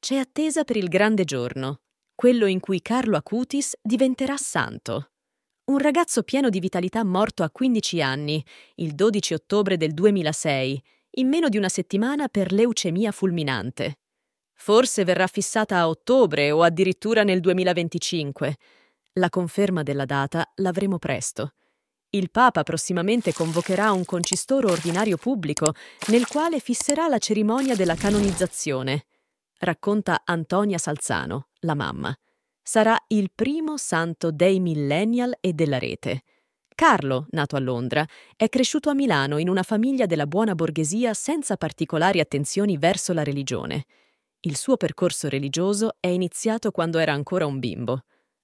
C'è attesa per il grande giorno, quello in cui Carlo Acutis diventerà santo. Un ragazzo pieno di vitalità morto a 15 anni, il 12 ottobre del 2006, in meno di una settimana per leucemia fulminante. Forse verrà fissata a ottobre o addirittura nel 2025. La conferma della data l'avremo presto. Il Papa prossimamente convocherà un concistoro ordinario pubblico nel quale fisserà la cerimonia della canonizzazione racconta Antonia Salzano, la mamma, sarà il primo santo dei millennial e della rete. Carlo, nato a Londra, è cresciuto a Milano in una famiglia della buona borghesia senza particolari attenzioni verso la religione. Il suo percorso religioso è iniziato quando era ancora un bimbo.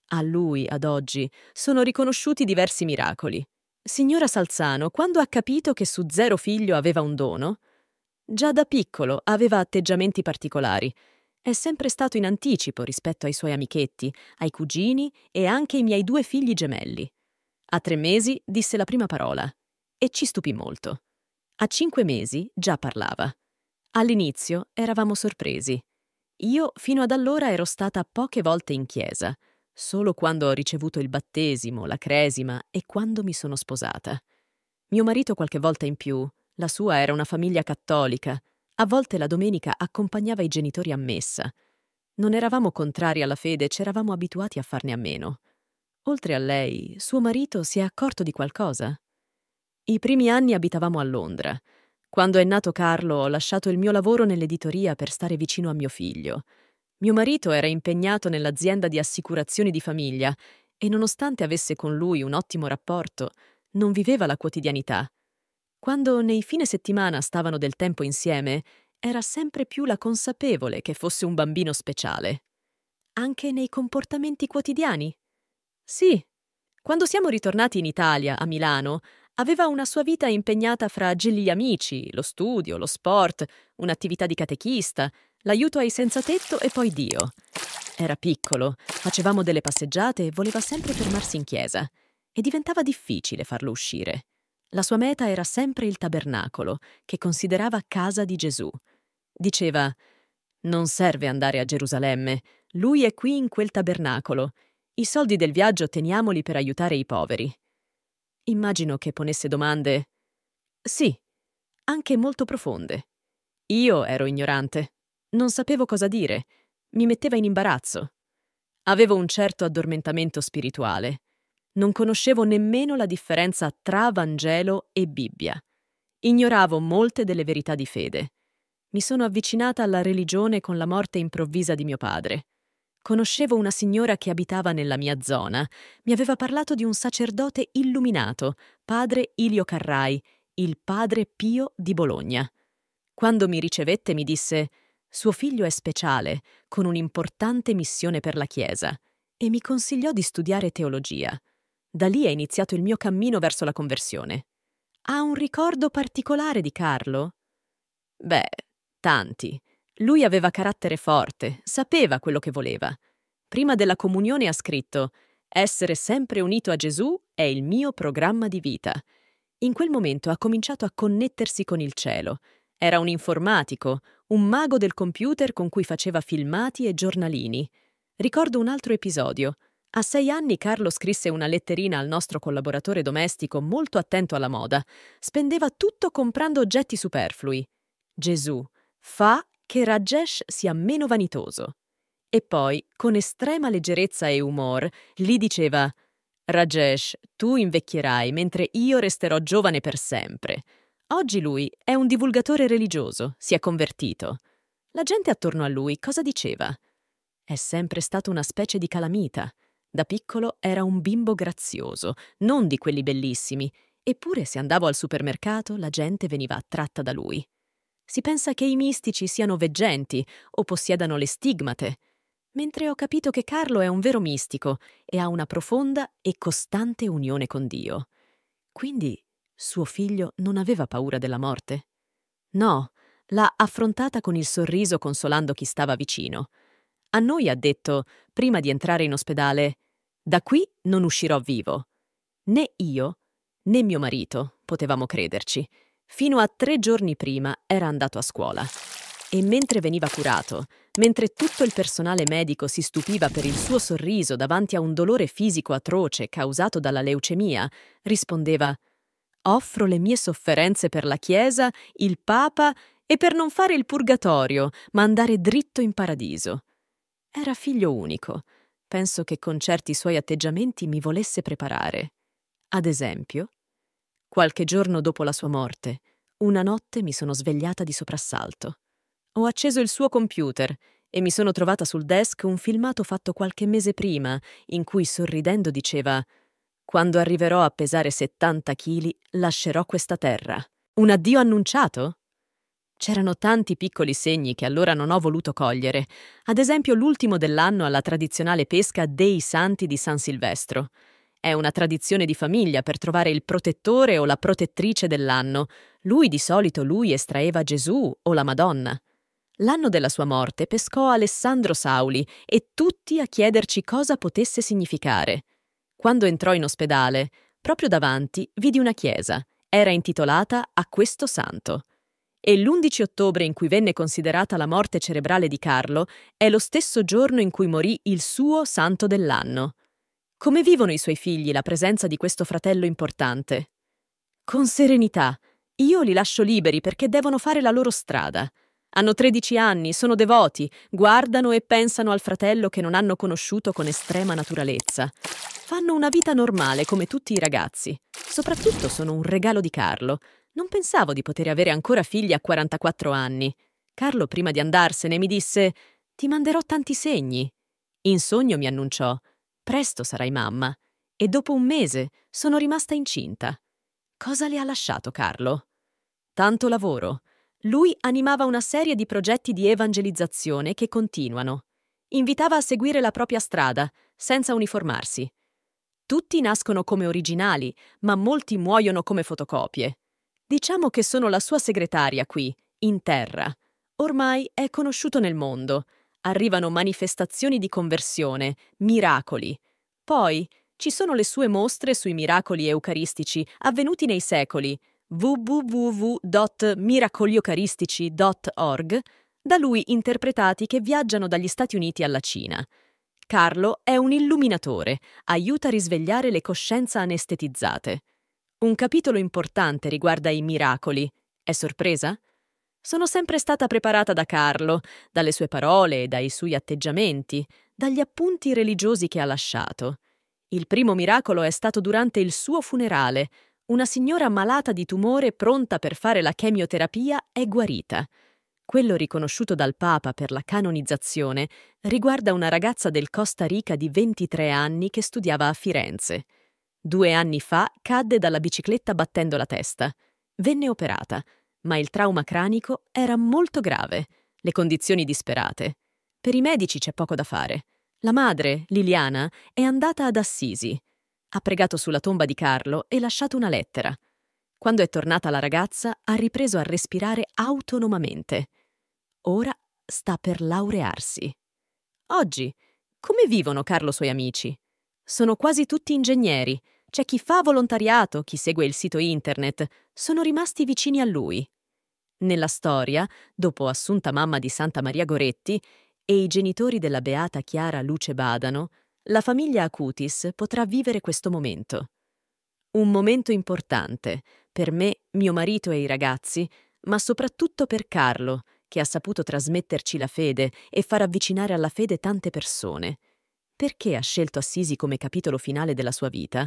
A lui, ad oggi, sono riconosciuti diversi miracoli. Signora Salzano, quando ha capito che su zero figlio aveva un dono, Già da piccolo aveva atteggiamenti particolari. È sempre stato in anticipo rispetto ai suoi amichetti, ai cugini e anche ai miei due figli gemelli. A tre mesi disse la prima parola e ci stupì molto. A cinque mesi già parlava. All'inizio eravamo sorpresi. Io fino ad allora ero stata poche volte in chiesa, solo quando ho ricevuto il battesimo, la cresima e quando mi sono sposata. Mio marito qualche volta in più, la sua era una famiglia cattolica. A volte la domenica accompagnava i genitori a messa. Non eravamo contrari alla fede, c'eravamo abituati a farne a meno. Oltre a lei, suo marito si è accorto di qualcosa. I primi anni abitavamo a Londra. Quando è nato Carlo ho lasciato il mio lavoro nell'editoria per stare vicino a mio figlio. Mio marito era impegnato nell'azienda di assicurazioni di famiglia e nonostante avesse con lui un ottimo rapporto, non viveva la quotidianità, quando nei fine settimana stavano del tempo insieme, era sempre più la consapevole che fosse un bambino speciale. Anche nei comportamenti quotidiani? Sì. Quando siamo ritornati in Italia, a Milano, aveva una sua vita impegnata fra gigli amici, lo studio, lo sport, un'attività di catechista, l'aiuto ai senza tetto e poi Dio. Era piccolo, facevamo delle passeggiate e voleva sempre fermarsi in chiesa, e diventava difficile farlo uscire. La sua meta era sempre il tabernacolo, che considerava casa di Gesù. Diceva, non serve andare a Gerusalemme, lui è qui in quel tabernacolo. I soldi del viaggio teniamoli per aiutare i poveri. Immagino che ponesse domande. Sì, anche molto profonde. Io ero ignorante. Non sapevo cosa dire. Mi metteva in imbarazzo. Avevo un certo addormentamento spirituale. Non conoscevo nemmeno la differenza tra Vangelo e Bibbia. Ignoravo molte delle verità di fede. Mi sono avvicinata alla religione con la morte improvvisa di mio padre. Conoscevo una signora che abitava nella mia zona. Mi aveva parlato di un sacerdote illuminato, padre Ilio Carrai, il padre Pio di Bologna. Quando mi ricevette mi disse suo figlio è speciale, con un'importante missione per la Chiesa, e mi consigliò di studiare teologia. Da lì è iniziato il mio cammino verso la conversione. Ha un ricordo particolare di Carlo? Beh, tanti. Lui aveva carattere forte, sapeva quello che voleva. Prima della comunione ha scritto Essere sempre unito a Gesù è il mio programma di vita. In quel momento ha cominciato a connettersi con il cielo. Era un informatico, un mago del computer con cui faceva filmati e giornalini. Ricordo un altro episodio. A sei anni Carlo scrisse una letterina al nostro collaboratore domestico molto attento alla moda. Spendeva tutto comprando oggetti superflui. Gesù, fa che Rajesh sia meno vanitoso. E poi, con estrema leggerezza e umor, gli diceva Rajesh, tu invecchierai mentre io resterò giovane per sempre. Oggi lui è un divulgatore religioso, si è convertito. La gente attorno a lui cosa diceva? È sempre stato una specie di calamita. Da piccolo era un bimbo grazioso, non di quelli bellissimi, eppure se andavo al supermercato la gente veniva attratta da lui. Si pensa che i mistici siano veggenti o possiedano le stigmate, mentre ho capito che Carlo è un vero mistico e ha una profonda e costante unione con Dio. Quindi suo figlio non aveva paura della morte? No, l'ha affrontata con il sorriso consolando chi stava vicino. A noi ha detto, prima di entrare in ospedale, da qui non uscirò vivo. Né io né mio marito potevamo crederci. Fino a tre giorni prima era andato a scuola. E mentre veniva curato, mentre tutto il personale medico si stupiva per il suo sorriso davanti a un dolore fisico atroce causato dalla leucemia, rispondeva Offro le mie sofferenze per la Chiesa, il Papa e per non fare il purgatorio, ma andare dritto in paradiso. Era figlio unico Penso che con certi suoi atteggiamenti mi volesse preparare. Ad esempio, qualche giorno dopo la sua morte, una notte mi sono svegliata di soprassalto. Ho acceso il suo computer e mi sono trovata sul desk un filmato fatto qualche mese prima, in cui sorridendo diceva Quando arriverò a pesare 70 kg, lascerò questa terra. Un addio annunciato? C'erano tanti piccoli segni che allora non ho voluto cogliere, ad esempio l'ultimo dell'anno alla tradizionale pesca dei santi di San Silvestro. È una tradizione di famiglia per trovare il protettore o la protettrice dell'anno. Lui di solito lui estraeva Gesù o la Madonna. L'anno della sua morte pescò Alessandro Sauli e tutti a chiederci cosa potesse significare. Quando entrò in ospedale, proprio davanti vidi una chiesa. Era intitolata a questo santo e l'11 ottobre in cui venne considerata la morte cerebrale di Carlo è lo stesso giorno in cui morì il suo santo dell'anno. Come vivono i suoi figli la presenza di questo fratello importante? Con serenità. Io li lascio liberi perché devono fare la loro strada. Hanno 13 anni, sono devoti, guardano e pensano al fratello che non hanno conosciuto con estrema naturalezza. Fanno una vita normale come tutti i ragazzi. Soprattutto sono un regalo di Carlo. Non pensavo di poter avere ancora figli a 44 anni. Carlo, prima di andarsene, mi disse: Ti manderò tanti segni. In sogno mi annunciò: Presto sarai mamma. E dopo un mese sono rimasta incinta. Cosa le ha lasciato Carlo? Tanto lavoro. Lui animava una serie di progetti di evangelizzazione che continuano. Invitava a seguire la propria strada, senza uniformarsi. Tutti nascono come originali, ma molti muoiono come fotocopie. Diciamo che sono la sua segretaria qui, in terra. Ormai è conosciuto nel mondo. Arrivano manifestazioni di conversione, miracoli. Poi ci sono le sue mostre sui miracoli eucaristici avvenuti nei secoli www.miracolioeucaristici.org, da lui interpretati che viaggiano dagli Stati Uniti alla Cina. Carlo è un illuminatore, aiuta a risvegliare le coscienze anestetizzate. Un capitolo importante riguarda i miracoli. È sorpresa? Sono sempre stata preparata da Carlo, dalle sue parole, dai suoi atteggiamenti, dagli appunti religiosi che ha lasciato. Il primo miracolo è stato durante il suo funerale. Una signora malata di tumore pronta per fare la chemioterapia è guarita. Quello riconosciuto dal Papa per la canonizzazione riguarda una ragazza del Costa Rica di 23 anni che studiava a Firenze. Due anni fa cadde dalla bicicletta battendo la testa. Venne operata, ma il trauma cranico era molto grave, le condizioni disperate. Per i medici c'è poco da fare. La madre, Liliana, è andata ad Assisi. Ha pregato sulla tomba di Carlo e lasciato una lettera. Quando è tornata la ragazza, ha ripreso a respirare autonomamente. Ora sta per laurearsi. Oggi, come vivono Carlo e suoi amici? Sono quasi tutti ingegneri c'è chi fa volontariato, chi segue il sito internet, sono rimasti vicini a lui. Nella storia, dopo assunta mamma di Santa Maria Goretti e i genitori della beata Chiara Luce Badano, la famiglia Acutis potrà vivere questo momento. Un momento importante per me, mio marito e i ragazzi, ma soprattutto per Carlo, che ha saputo trasmetterci la fede e far avvicinare alla fede tante persone. Perché ha scelto Assisi come capitolo finale della sua vita?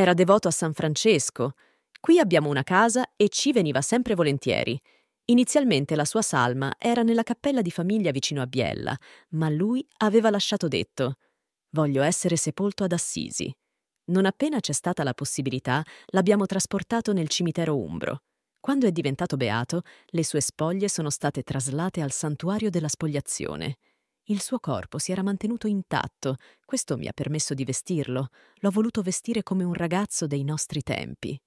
Era devoto a San Francesco. Qui abbiamo una casa e ci veniva sempre volentieri. Inizialmente la sua salma era nella cappella di famiglia vicino a Biella, ma lui aveva lasciato detto Voglio essere sepolto ad Assisi. Non appena c'è stata la possibilità, l'abbiamo trasportato nel cimitero umbro. Quando è diventato beato, le sue spoglie sono state traslate al santuario della spogliazione. Il suo corpo si era mantenuto intatto, questo mi ha permesso di vestirlo, l'ho voluto vestire come un ragazzo dei nostri tempi.